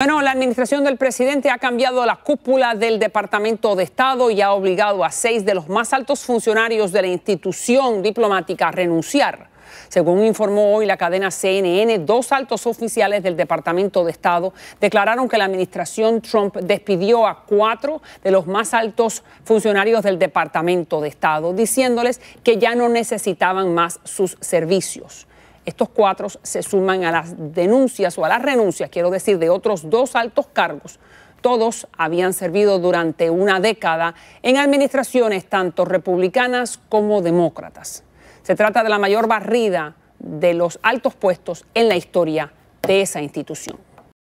Bueno, la administración del presidente ha cambiado la cúpula del Departamento de Estado y ha obligado a seis de los más altos funcionarios de la institución diplomática a renunciar. Según informó hoy la cadena CNN, dos altos oficiales del Departamento de Estado declararon que la administración Trump despidió a cuatro de los más altos funcionarios del Departamento de Estado, diciéndoles que ya no necesitaban más sus servicios. Estos cuatro se suman a las denuncias o a las renuncias, quiero decir, de otros dos altos cargos. Todos habían servido durante una década en administraciones tanto republicanas como demócratas. Se trata de la mayor barrida de los altos puestos en la historia de esa institución.